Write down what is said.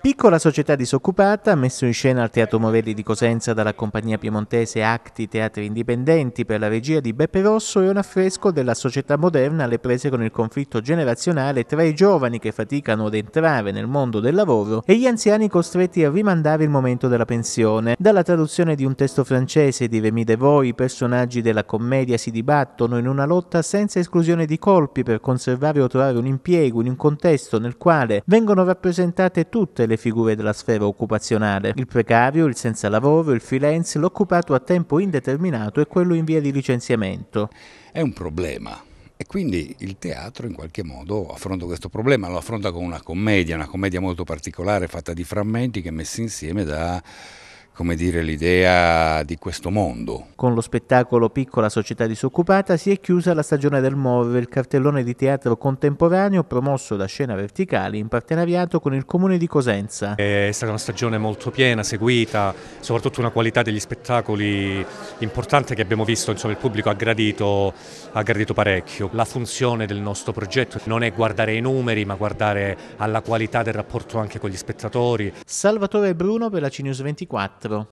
Piccola società disoccupata, messo in scena al Teatro Morelli di Cosenza dalla compagnia piemontese Acti Teatri Indipendenti per la regia di Beppe Rosso, è un affresco della società moderna alle prese con il conflitto generazionale tra i giovani che faticano ad entrare nel mondo del lavoro e gli anziani costretti a rimandare il momento della pensione. Dalla traduzione di un testo francese di Rémi Devoi, i personaggi della commedia si dibattono in una lotta senza esclusione di colpi per conservare o trovare un impiego in un contesto nel quale vengono rappresentate tutte le le figure della sfera occupazionale, il precario, il senza lavoro, il freelance, l'occupato a tempo indeterminato e quello in via di licenziamento. È un problema. E quindi il teatro in qualche modo affronta questo problema, lo affronta con una commedia, una commedia molto particolare fatta di frammenti che messi insieme da come dire, l'idea di questo mondo. Con lo spettacolo Piccola Società Disoccupata si è chiusa la stagione del Move, il cartellone di teatro contemporaneo promosso da Scena Verticali in partenariato con il comune di Cosenza. È stata una stagione molto piena, seguita, soprattutto una qualità degli spettacoli importante che abbiamo visto, insomma il pubblico ha gradito, ha gradito parecchio. La funzione del nostro progetto non è guardare i numeri ma guardare alla qualità del rapporto anche con gli spettatori. Salvatore Bruno per la CNews 24. Daredevil